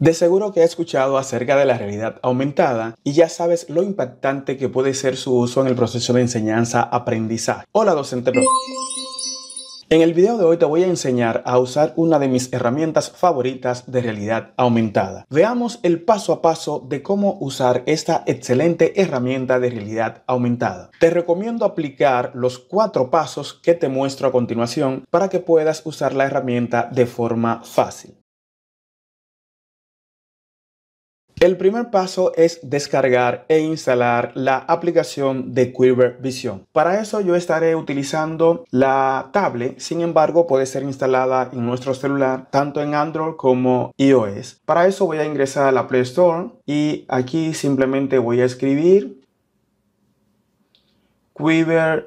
De seguro que has escuchado acerca de la realidad aumentada y ya sabes lo impactante que puede ser su uso en el proceso de enseñanza-aprendizaje. Hola docente. En el video de hoy te voy a enseñar a usar una de mis herramientas favoritas de realidad aumentada. Veamos el paso a paso de cómo usar esta excelente herramienta de realidad aumentada. Te recomiendo aplicar los cuatro pasos que te muestro a continuación para que puedas usar la herramienta de forma fácil. El primer paso es descargar e instalar la aplicación de Quiver Vision. Para eso yo estaré utilizando la tablet, sin embargo puede ser instalada en nuestro celular tanto en Android como iOS. Para eso voy a ingresar a la Play Store y aquí simplemente voy a escribir Quiver,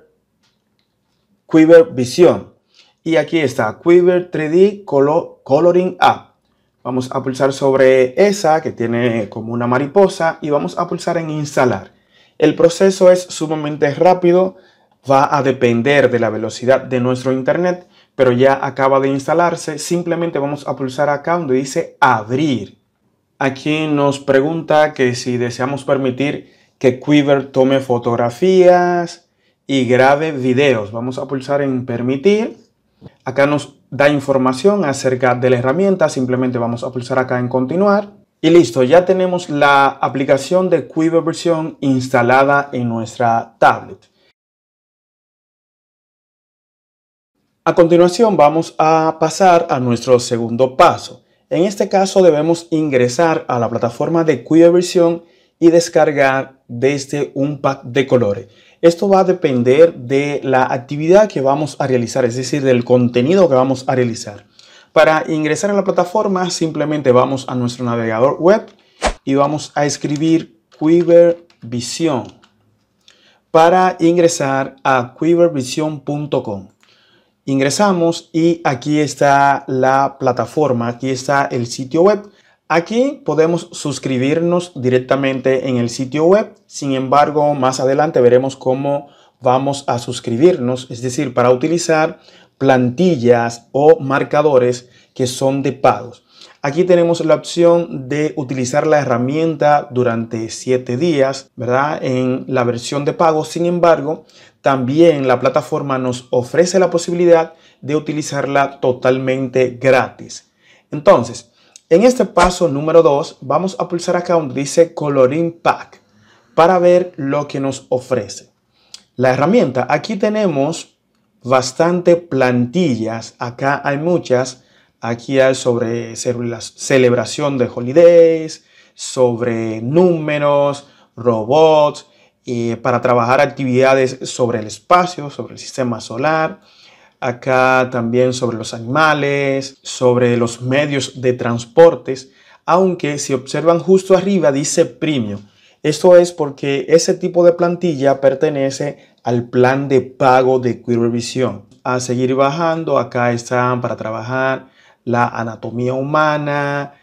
Vision. Y aquí está Quiver 3D Coloring App. Vamos a pulsar sobre esa que tiene como una mariposa y vamos a pulsar en instalar. El proceso es sumamente rápido, va a depender de la velocidad de nuestro internet, pero ya acaba de instalarse. Simplemente vamos a pulsar acá donde dice abrir. Aquí nos pregunta que si deseamos permitir que Quiver tome fotografías y grabe videos. Vamos a pulsar en permitir. Acá nos da información acerca de la herramienta. Simplemente vamos a pulsar acá en continuar. Y listo, ya tenemos la aplicación de Quiver versión instalada en nuestra tablet. A continuación vamos a pasar a nuestro segundo paso. En este caso debemos ingresar a la plataforma de Quiver versión y descargar este un pack de colores. Esto va a depender de la actividad que vamos a realizar, es decir, del contenido que vamos a realizar. Para ingresar a la plataforma simplemente vamos a nuestro navegador web y vamos a escribir Quiver Vision para ingresar a quivervision.com. Ingresamos y aquí está la plataforma, aquí está el sitio web Aquí podemos suscribirnos directamente en el sitio web, sin embargo más adelante veremos cómo vamos a suscribirnos, es decir, para utilizar plantillas o marcadores que son de pagos. Aquí tenemos la opción de utilizar la herramienta durante 7 días, ¿verdad? En la versión de pago, sin embargo, también la plataforma nos ofrece la posibilidad de utilizarla totalmente gratis. Entonces, en este paso número 2 vamos a pulsar acá donde dice Coloring Pack para ver lo que nos ofrece. La herramienta, aquí tenemos bastante plantillas, acá hay muchas, aquí hay sobre celebración de holidays, sobre números, robots, y eh, para trabajar actividades sobre el espacio, sobre el sistema solar, acá también sobre los animales, sobre los medios de transportes, aunque si observan justo arriba dice premio. Esto es porque ese tipo de plantilla pertenece al plan de pago de Revisión. A seguir bajando, acá están para trabajar la anatomía humana,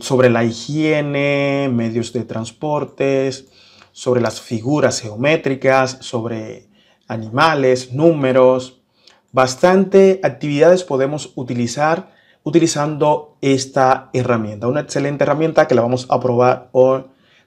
sobre la higiene, medios de transportes, sobre las figuras geométricas, sobre animales, números, Bastante actividades podemos utilizar utilizando esta herramienta. Una excelente herramienta que la vamos a probar hoy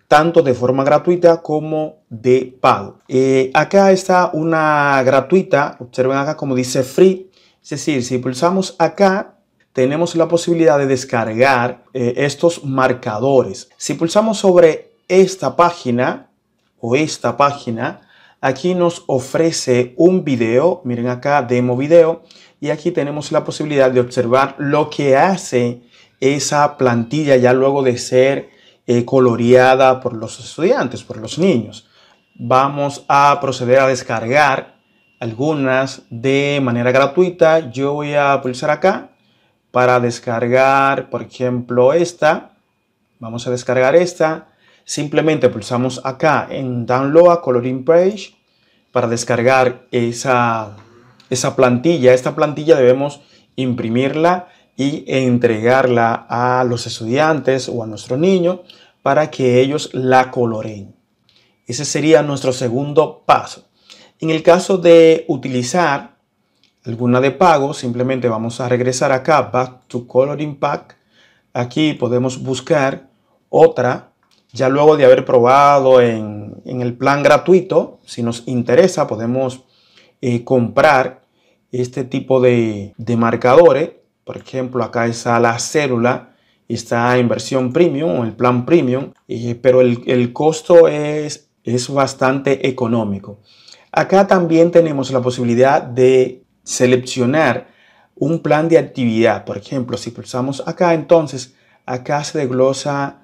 tanto de forma gratuita como de pago. Eh, acá está una gratuita, observen acá como dice free, es decir, si pulsamos acá tenemos la posibilidad de descargar eh, estos marcadores. Si pulsamos sobre esta página o esta página, aquí nos ofrece un video, miren acá, demo video, y aquí tenemos la posibilidad de observar lo que hace esa plantilla ya luego de ser eh, coloreada por los estudiantes, por los niños. Vamos a proceder a descargar algunas de manera gratuita. Yo voy a pulsar acá para descargar, por ejemplo, esta. Vamos a descargar esta. Simplemente pulsamos acá en Download a Coloring Page para descargar esa, esa plantilla. Esta plantilla debemos imprimirla y entregarla a los estudiantes o a nuestro niño para que ellos la coloreen. Ese sería nuestro segundo paso. En el caso de utilizar alguna de pago, simplemente vamos a regresar acá, Back to Coloring Pack. Aquí podemos buscar otra ya luego de haber probado en, el plan gratuito, si nos interesa, podemos eh, comprar este tipo de, marcadores. Por ejemplo, acá está la célula, está en versión premium o el plan premium, eh, pero el, costo es, es bastante económico. Acá también tenemos la posibilidad de seleccionar un plan de actividad. Por ejemplo, si pulsamos acá, entonces acá se desglosa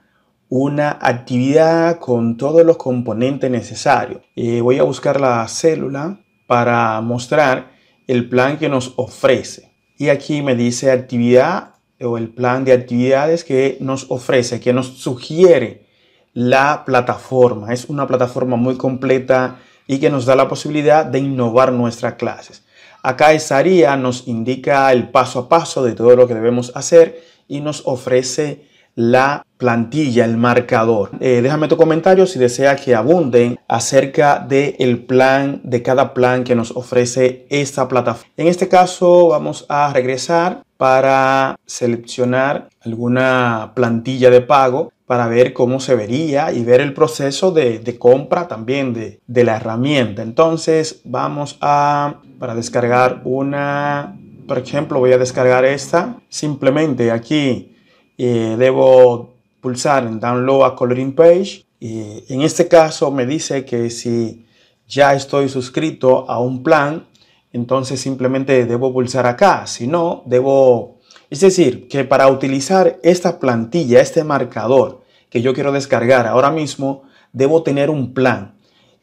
una actividad con todos los componentes necesarios. Eh, voy a buscar la célula para mostrar el plan que nos ofrece. Y aquí me dice actividad o el plan de actividades que nos ofrece, que nos sugiere la plataforma. Es una plataforma muy completa y que nos da la posibilidad de innovar nuestras clases. Acá estaría, nos indica el paso a paso de todo lo que debemos hacer y nos ofrece la plantilla, el marcador. Eh, déjame tu comentario si desea que abunden acerca de el plan, de cada plan que nos ofrece esta plataforma. En este caso vamos a regresar para seleccionar alguna plantilla de pago para ver cómo se vería y ver el proceso de, de compra también de, de la herramienta. Entonces vamos a, para descargar una, por ejemplo, voy a descargar esta. Simplemente aquí eh, debo pulsar en Download a Coloring Page. Y en este caso me dice que si ya estoy suscrito a un plan, entonces simplemente debo pulsar acá. Si no, debo... Es decir, que para utilizar esta plantilla, este marcador que yo quiero descargar ahora mismo, debo tener un plan.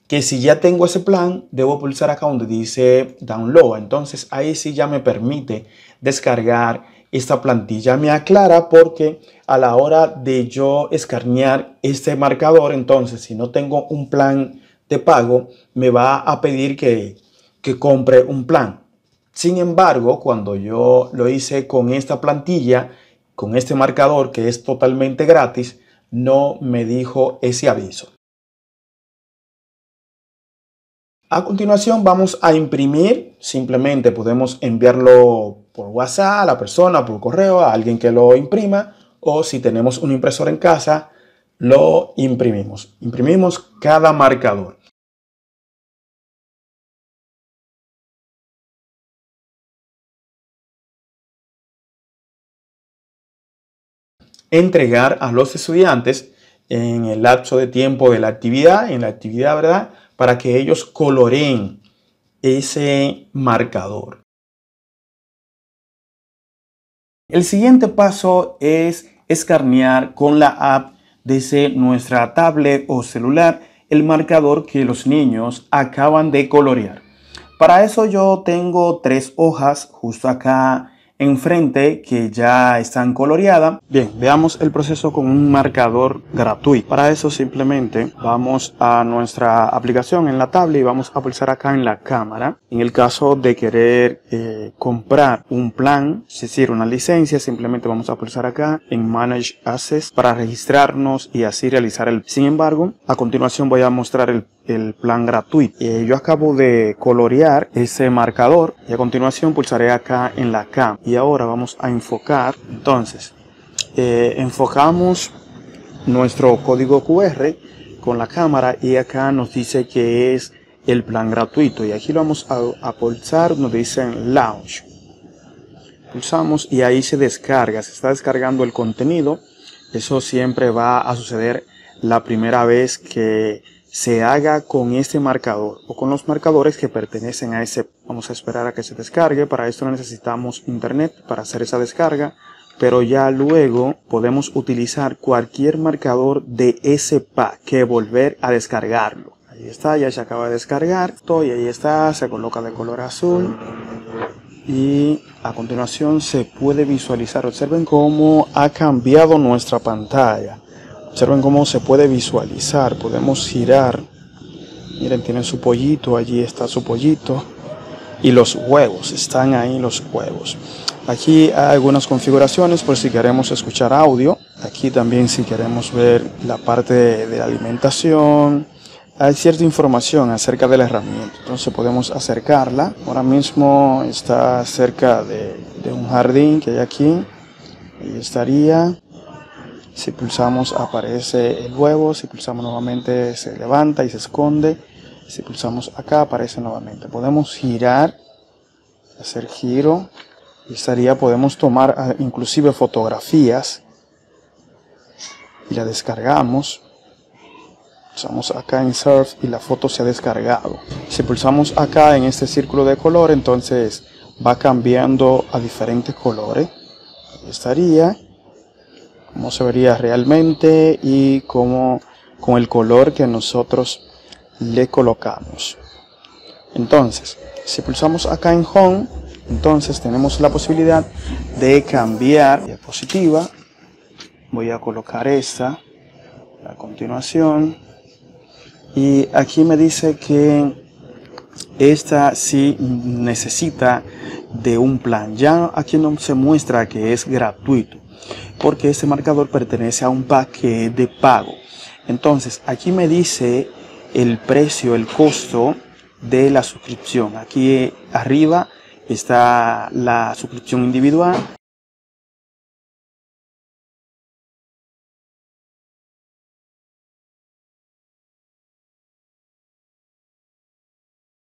Que si ya tengo ese plan, debo pulsar acá donde dice Download. Entonces ahí sí ya me permite descargar esta plantilla me aclara porque a la hora de yo escarnear este marcador, entonces si no tengo un plan de pago, me va a pedir que, que compre un plan. Sin embargo, cuando yo lo hice con esta plantilla, con este marcador que es totalmente gratis, no me dijo ese aviso. A continuación vamos a imprimir simplemente podemos enviarlo por WhatsApp a la persona, por correo, a alguien que lo imprima, o si tenemos un impresor en casa, lo imprimimos. Imprimimos cada marcador. Entregar a los estudiantes en el lapso de tiempo de la actividad, en la actividad, ¿verdad? Para que ellos coloreen ese marcador. El siguiente paso es escarnear con la app desde nuestra tablet o celular el marcador que los niños acaban de colorear. Para eso yo tengo tres hojas justo acá enfrente que ya están coloreada Bien, veamos el proceso con un marcador gratuito. Para eso simplemente vamos a nuestra aplicación en la tablet y vamos a pulsar acá en la cámara. En el caso de querer eh, comprar un plan, es decir, una licencia, simplemente vamos a pulsar acá en Manage Access para registrarnos y así realizar el... Sin embargo, a continuación voy a mostrar el plan gratuito. Eh, yo acabo de colorear ese marcador y a continuación pulsaré acá en la cámara y ahora vamos a enfocar entonces eh, enfocamos nuestro código QR con la cámara y acá nos dice que es el plan gratuito y aquí lo vamos a, a pulsar nos dicen launch pulsamos y ahí se descarga se está descargando el contenido eso siempre va a suceder la primera vez que se haga con este marcador o con los marcadores que pertenecen a ese. Vamos a esperar a que se descargue. Para esto necesitamos internet para hacer esa descarga. Pero ya luego podemos utilizar cualquier marcador de ese pack que volver a descargarlo. Ahí está, ya se acaba de descargar. Y ahí está, se coloca de color azul y a continuación se puede visualizar. Observen cómo ha cambiado nuestra pantalla. Observen cómo se puede visualizar, podemos girar. Miren, tienen su pollito, allí está su pollito. Y los huevos, están ahí los huevos. Aquí hay algunas configuraciones por si queremos escuchar audio. Aquí también si queremos ver la parte de, la alimentación. Hay cierta información acerca de la herramienta, entonces podemos acercarla. Ahora mismo está cerca de, de un jardín que hay aquí. Ahí estaría. Si pulsamos aparece el huevo, si pulsamos nuevamente se levanta y se esconde. Si pulsamos acá aparece nuevamente. Podemos girar, hacer giro. Y estaría, podemos tomar ah, inclusive fotografías. Y la descargamos. Pulsamos acá en Surf y la foto se ha descargado. Si pulsamos acá en este círculo de color, entonces va cambiando a diferentes colores. ¿eh? Ahí estaría cómo se vería realmente y cómo con el color que nosotros le colocamos. Entonces, si pulsamos acá en Home, entonces tenemos la posibilidad de cambiar diapositiva. Voy a colocar esta a continuación. Y aquí me dice que esta sí necesita de un plan. Ya aquí no se muestra que es gratuito porque ese marcador pertenece a un paquete de pago. Entonces, aquí me dice el precio, el costo de la suscripción. Aquí eh, arriba está la suscripción individual